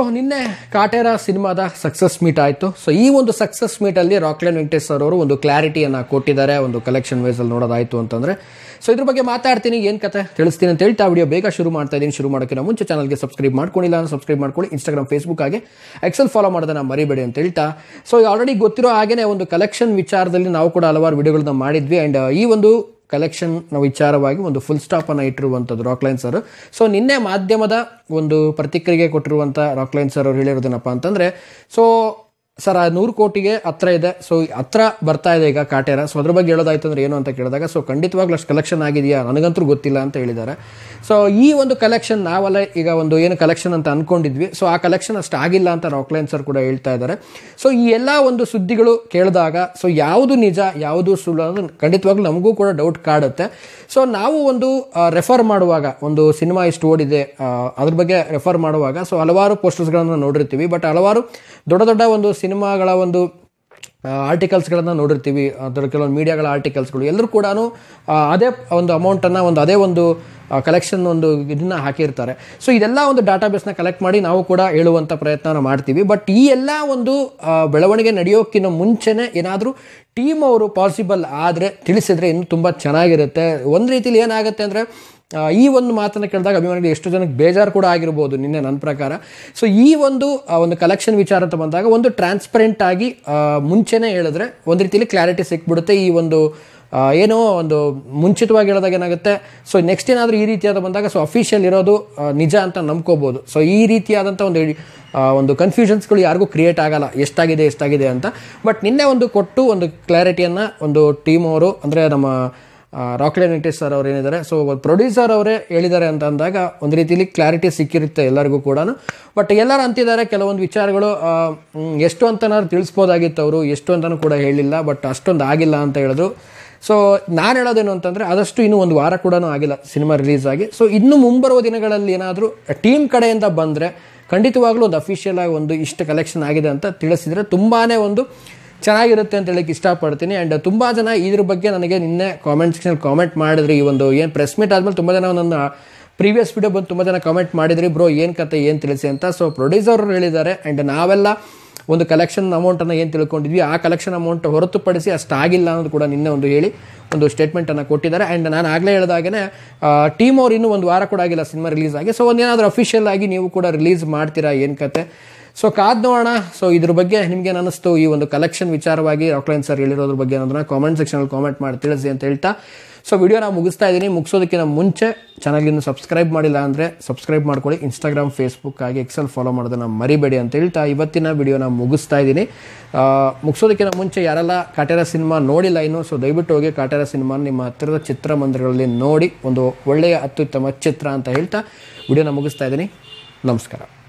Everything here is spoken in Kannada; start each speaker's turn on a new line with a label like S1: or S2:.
S1: ಸೊ ನಿನ್ನೆ ಕಾಟೇರ ಸಿನಿಮಾದ ಸಕ್ಸಸ್ ಮೀಟ್ ಆಯಿತು ಸೊ ಈ ಒಂದು ಸಕ್ಸಸ್ ಅಲ್ಲಿ ರಾಕ್ಲೈನ್ ವೆಂಕಟೇಶ್ ಸರ್ ಅವರು ಒಂದು ಕ್ಲಾರಿಟಿಯನ್ನು ಕೊಟ್ಟಿದ್ದಾರೆ ಒಂದು ಕಲೆಕ್ಷನ್ ಅಲ್ಲಿ ನೋಡೋದಾಯಿತು ಅಂತಂದ್ರೆ ಸೊ ಇದ್ರ ಬಗ್ಗೆ ಮಾತಾಡ್ತೀನಿ ಏನು ಕತೆ ತಿಳಿಸ್ತೀನಿ ಅಂತ ಹೇಳ್ತಾ ವಿಡಿಯೋ ಬೇಗ ಶುರು ಮಾಡ್ತಾ ಇದ್ದೀನಿ ಶುರು ನಾವು ಮುಂಚೆ ಚಾನಲ್ಗೆ ಸಬ್ಸ್ಕ್ರೈಬ್ ಮಾಡ್ಕೊಂಡಿಲ್ಲ ಅಂದ್ರೆ ಸಬ್ಸ್ಕ್ರೈಬ್ ಮಾಡ್ಕೊಳ್ಳಿ ಇನ್ಸ್ಟಾಗ್ರಾಮ್ ಫೇಸ್ಬುಕ್ ಆಗಿ ಎಕ್ಸೆಲ್ ಫಾಲೋ ಮಾಡೋದನ್ನ ಮರಿಬೇಡಿ ಅಂತ ಹೇಳ್ತಾ ಸೊ ಆಲ್ರೆಡಿ ಗೊತ್ತಿರೋ ಹಾಗೆಯೇ ಒಂದು ಕಲೆಕ್ಷನ್ ವಿಚಾರದಲ್ಲಿ ನಾವು ಕೂಡ ಹಲವಾರು ವಿಡಿಯೋಗಳನ್ನ ಮಾಡಿದ್ವಿ ಅಂಡ್ ಈ ಒಂದು ಕಲೆಕ್ಷನ್ ವಿಚಾರವಾಗಿ ಒಂದು ಫುಲ್ ಸ್ಟಾಪ್ ಸ್ಟಾಪನ್ನು ಇಟ್ಟಿರುವಂಥದ್ದು ರಾಕ್ಲೈನ್ ಸರ್ ಸೊ ನಿನ್ನೆ ಮಾಧ್ಯಮದ ಒಂದು ಪ್ರತಿಕ್ರಿಯೆ ಕೊಟ್ಟಿರುವಂಥ ರಾಕ್ಲೈನ್ ಸರ್ ಅವರು ಹೇಳಿರೋದೇನಪ್ಪ ಅಂತಂದ್ರೆ ಸೊ ಸರ್ ಆ ನೂರು ಕೋಟಿಗೆ ಹತ್ರ ಇದೆ ಸೊ ಹತ್ರ ಬರ್ತಾ ಇದೆ ಈಗ ಕಾಟೇರ ಸೊ ಅದ್ರ ಬಗ್ಗೆ ಹೇಳೋದಾಯ್ತು ಅಂದ್ರೆ ಏನು ಅಂತ ಕೇಳಿದಾಗ ಸೊ ಖಂಡಿತವಾಗ್ಲೂ ಅಷ್ಟು ಕಲೆಕ್ಷನ್ ಆಗಿದೆಯಾ ನನಗಂತೂ ಗೊತ್ತಿಲ್ಲ ಅಂತ ಹೇಳಿದ್ದಾರೆ ಸೊ ಈ ಒಂದು ಕಲೆಕ್ಷನ್ ನಾವೆಲ್ಲ ಈಗ ಒಂದು ಏನು ಕಲೆಕ್ಷನ್ ಅಂತ ಅನ್ಕೊಂಡಿದ್ವಿ ಸೊ ಆ ಕಲೆಕ್ಷನ್ ಅಷ್ಟು ಆಗಿಲ್ಲ ಅಂತ ರಾಕ್ಲೈನ್ ಸರ್ ಕೂಡ ಹೇಳ್ತಾ ಇದ್ದಾರೆ ಸೊ ಈ ಎಲ್ಲ ಒಂದು ಸುದ್ದಿಗಳು ಕೇಳಿದಾಗ ಸೊ ಯಾವುದು ನಿಜ ಯಾವುದು ಸುಳ್ಳು ಅನ್ನೋದು ಖಂಡಿತವಾಗ್ಲೂ ನಮಗೂ ಕೂಡ ಡೌಟ್ ಕಾಡುತ್ತೆ ಸೊ ನಾವು ಒಂದು ರೆಫರ್ ಮಾಡುವಾಗ ಒಂದು ಸಿನಿಮಾ ಇಷ್ಟು ಓಡಿದೆ ಅದ್ರ ಬಗ್ಗೆ ರೆಫರ್ ಮಾಡುವಾಗ ಸೊ ಹಲವಾರು ಪೋಸ್ಟರ್ಸ್ಗಳನ್ನು ನೋಡಿರ್ತೀವಿ ಬಟ್ ಹಲವಾರು ದೊಡ್ಡ ದೊಡ್ಡ ಒಂದು ಸಿನಿಮಾಗಳ ಒಂದು ಆರ್ಟಿಕಲ್ಸ್ಗಳನ್ನು ನೋಡಿರ್ತೀವಿ ಅದರ ಕೆಲವೊಂದು ಮೀಡಿಯಾಗಳ ಆರ್ಟಿಕಲ್ಸ್ಗಳು ಎಲ್ಲರೂ ಕೂಡ ಅದೇ ಒಂದು ಅಮೌಂಟನ್ನು ಒಂದು ಅದೇ ಒಂದು ಕಲೆಕ್ಷನ್ ಒಂದು ಇದನ್ನ ಹಾಕಿರ್ತಾರೆ ಸೊ ಇದೆಲ್ಲ ಒಂದು ಡಾಟಾಬೇಸ್ನ ಕಲೆಕ್ಟ್ ಮಾಡಿ ನಾವು ಕೂಡ ಹೇಳುವಂಥ ಪ್ರಯತ್ನ ಮಾಡ್ತೀವಿ ಬಟ್ ಈ ಎಲ್ಲ ಒಂದು ಬೆಳವಣಿಗೆ ನಡೆಯೋಕ್ಕಿಂತ ಮುಂಚೆನೇ ಏನಾದರೂ ಟೀಮ್ ಅವರು ಪಾಸಿಬಲ್ ಆದರೆ ತಿಳಿಸಿದರೆ ಇನ್ನೂ ತುಂಬ ಚೆನ್ನಾಗಿರುತ್ತೆ ಒಂದು ರೀತಿಲಿ ಏನಾಗುತ್ತೆ ಅಂದರೆ ಈ ಒಂದು ಮಾತನ್ನು ಕೇಳಿದಾಗ ಅಭಿಮಾನಿಗಳು ಎಷ್ಟು ಜನಕ್ಕೆ ಬೇಜಾರು ಕೂಡ ಆಗಿರ್ಬೋದು ನಿನ್ನೆ ನನ್ನ ಪ್ರಕಾರ ಸೊ ಈ ಒಂದು ಒಂದು ಕಲೆಕ್ಷನ್ ವಿಚಾರ ಅಂತ ಬಂದಾಗ ಒಂದು ಟ್ರಾನ್ಸ್ಪರೆಂಟ್ ಆಗಿ ಮುಂಚೆನೇ ಹೇಳಿದ್ರೆ ಒಂದು ರೀತಿಯಲ್ಲಿ ಕ್ಲಾರಿಟಿ ಸಿಕ್ಬಿಡುತ್ತೆ ಈ ಒಂದು ಏನೋ ಒಂದು ಮುಂಚಿತವಾಗಿ ಹೇಳಿದಾಗ ಏನಾಗುತ್ತೆ ಸೊ ನೆಕ್ಸ್ಟ್ ಏನಾದರೂ ಈ ರೀತಿಯಾದ ಬಂದಾಗ ಸೊ ಅಫಿಷಿಯಲ್ ಇರೋದು ನಿಜ ಅಂತ ನಂಬ್ಕೋಬೋದು ಸೊ ಈ ರೀತಿಯಾದಂಥ ಒಂದು ಒಂದು ಕನ್ಫ್ಯೂಷನ್ಸ್ಗಳು ಯಾರಿಗೂ ಕ್ರಿಯೇಟ್ ಆಗಲ್ಲ ಎಷ್ಟಾಗಿದೆ ಎಷ್ಟಾಗಿದೆ ಅಂತ ಬಟ್ ನಿನ್ನೆ ಒಂದು ಕೊಟ್ಟು ಒಂದು ಕ್ಲಾರಿಟಿಯನ್ನು ಒಂದು ಟೀಮ್ ಅವರು ಅಂದರೆ ನಮ್ಮ ರಾಕ್ಲೆ ವೆಂಕಟೇಶ್ ಸರ್ ಅವ್ರು ಏನಿದ್ದಾರೆ ಸೊ ಪ್ರೊಡ್ಯೂಸರ್ ಅವರೇ ಹೇಳಿದ್ದಾರೆ ಅಂತ ಅಂದಾಗ ಒಂದು ರೀತಿಯಲ್ಲಿ ಕ್ಲಾರಿಟಿ ಸಿಕ್ಕಿರುತ್ತೆ ಎಲ್ಲರಿಗೂ ಕೂಡ ಬಟ್ ಎಲ್ಲರೂ ಅಂತಿದ್ದಾರೆ ಕೆಲವೊಂದು ವಿಚಾರಗಳು ಎಷ್ಟು ಅಂತನಾದ್ರು ತಿಳಿಸ್ಬೋದಾಗಿತ್ತು ಅವರು ಎಷ್ಟು ಅಂತಲೂ ಕೂಡ ಹೇಳಿಲ್ಲ ಬಟ್ ಅಷ್ಟೊಂದು ಆಗಿಲ್ಲ ಅಂತ ಹೇಳಿದ್ರು ಸೊ ನಾನು ಹೇಳೋದೇನು ಅಂತಂದರೆ ಆದಷ್ಟು ಇನ್ನೂ ಒಂದು ವಾರ ಕೂಡ ಆಗಿಲ್ಲ ಸಿನಿಮಾ ರಿಲೀಸ್ ಆಗಿ ಸೊ ಇನ್ನು ಮುಂಬರುವ ದಿನಗಳಲ್ಲಿ ಏನಾದರೂ ಟೀಮ್ ಕಡೆಯಿಂದ ಬಂದರೆ ಖಂಡಿತವಾಗ್ಲೂ ಒಂದು ಅಫಿಷಿಯಲ್ ಆಗಿ ಒಂದು ಇಷ್ಟು ಕಲೆಕ್ಷನ್ ಆಗಿದೆ ಅಂತ ತಿಳಿಸಿದರೆ ತುಂಬಾ ಒಂದು ಚೆನ್ನಾಗಿರುತ್ತೆ ಅಂತ ಹೇಳಕ್ಕೆ ಇಷ್ಟಪಡ್ತೀನಿ ಆ್ಯಂಡ್ ತುಂಬ ಜನ ಇದ್ರ ಬಗ್ಗೆ ನನಗೆ ನಿನ್ನೆ ಕಾಮೆಂಟ್ ಸೆಕ್ಷನಲ್ಲಿ ಕಾಮೆಂಟ್ ಮಾಡಿದ್ರಿ ಈ ಒಂದು ಏನು ಪ್ರೆಸ್ ಮೀಟ್ ಆದಮೇಲೆ ತುಂಬ ಜನ ನನ್ನ ಪ್ರೀವಿಯಸ್ ವೀಡಿಯೋ ಬಂದು ತುಂಬ ಜನ ಕಾಮೆಂಟ್ ಮಾಡಿದ್ರಿ ಬ್ರೋ ಏನು ಕತೆ ಏನು ತಿಳಿಸಿ ಅಂತ ಸೊ ಪ್ರೊಡ್ಯೂಸರ್ ಹೇಳಿದ್ದಾರೆ ಆ್ಯಂಡ್ ನಾವೆಲ್ಲ ಒಂದು ಕಲೆಕ್ಷನ್ ಅಮೌಂಟನ್ನು ಏನು ತಿಳ್ಕೊಂಡಿದ್ವಿ ಆ ಕಲೆಕ್ಷನ್ ಅಮೌಂಟ್ ಹೊರತುಪಡಿಸಿ ಅಷ್ಟಾಗಿಲ್ಲ ಅನ್ನೋದು ಕೂಡ ನಿನ್ನೆ ಒಂದು ಹೇಳಿ ಒಂದು ಸ್ಟೇಟ್ಮೆಂಟನ್ನು ಕೊಟ್ಟಿದ್ದಾರೆ ಆ್ಯಂಡ್ ನಾನು ಆಗಲೇ ಹೇಳಿದಾಗೆ ಟೀಮ್ ಅವ್ರು ಇನ್ನೂ ಒಂದು ವಾರ ಕೂಡ ಆಗಿಲ್ಲ ಸಿನಿಮಾ ರಿಲೀಸ್ ಆಗಿ ಸೊ ಒಂದೇನಾದರೂ ಅಫಿಷಿಯಲ್ ಆಗಿ ನೀವು ಕೂಡ ರಿಲೀಸ್ ಮಾಡ್ತೀರಾ ಏನು ಕತೆ ಸೊ ಕಾದ್ ನೋಡೋಣ ಸೊ ಇದ್ರ ಬಗ್ಗೆ ನಿಮ್ಗೆ ಅನಿಸ್ತು ಈ ಒಂದು ಕಲೆಕ್ಷನ್ ವಿಚಾರವಾಗಿ ರಾಕ್ಲೈನ್ ಸರ್ ಹೇಳಿರೋದ್ರ ಬಗ್ಗೆ ಅನ್ನೋದನ್ನ ಕಾಮೆಂಟ್ ಸೆಕ್ಷನಲ್ಲಿ ಕಾಮೆಂಟ್ ಮಾಡಿ ತಿಳಿಸಿ ಅಂತ ಹೇಳ್ತಾ ಸೊ ವಿಡಿಯೋ ನಾವು ಮುಗಿಸ್ತಾ ಇದ್ದೀನಿ ಮುಗಿಸೋದಕ್ಕಿಂತ ಮುಂಚೆ ಚಾನಲ್ಗಿನ್ನು ಸಬ್ಸ್ಕ್ರೈಬ್ ಮಾಡಿಲ್ಲ ಅಂದರೆ ಸಬ್ಸ್ಕ್ರೈಬ್ ಮಾಡ್ಕೊಳ್ಳಿ ಇನ್ಸ್ಟಾಗ್ರಾಮ್ ಫೇಸ್ಬುಕ್ ಹಾಗೆ ಎಕ್ಸೆಲ್ ಫಾಲೋ ಮಾಡೋದನ್ನ ಮರಿಬೇಡಿ ಅಂತ ಹೇಳ್ತಾ ಇವತ್ತಿನ ವಿಡಿಯೋನ ಮುಗಿಸ್ತಾ ಇದ್ದೀನಿ ಮುಗಿಸೋದಕ್ಕಿಂತ ಮುಂಚೆ ಯಾರೆಲ್ಲ ಕಾಟೆರ ಸಿನಿಮಾ ನೋಡಿಲ್ಲ ಇನ್ನು ಸೊ ದಯವಿಟ್ಟು ಹೋಗಿ ಕಾಟೆರ ಸಿನಿಮಾ ನಿಮ್ಮ ಹತ್ತಿರದ ಚಿತ್ರಮಂದಿರಗಳಲ್ಲಿ ನೋಡಿ ಒಂದು ಒಳ್ಳೆಯ ಅತ್ಯುತ್ತಮ ಚಿತ್ರ ಅಂತ ಹೇಳ್ತಾ ವಿಡಿಯೋನ ಮುಗಿಸ್ತಾ ಇದ್ದೀನಿ ನಮಸ್ಕಾರ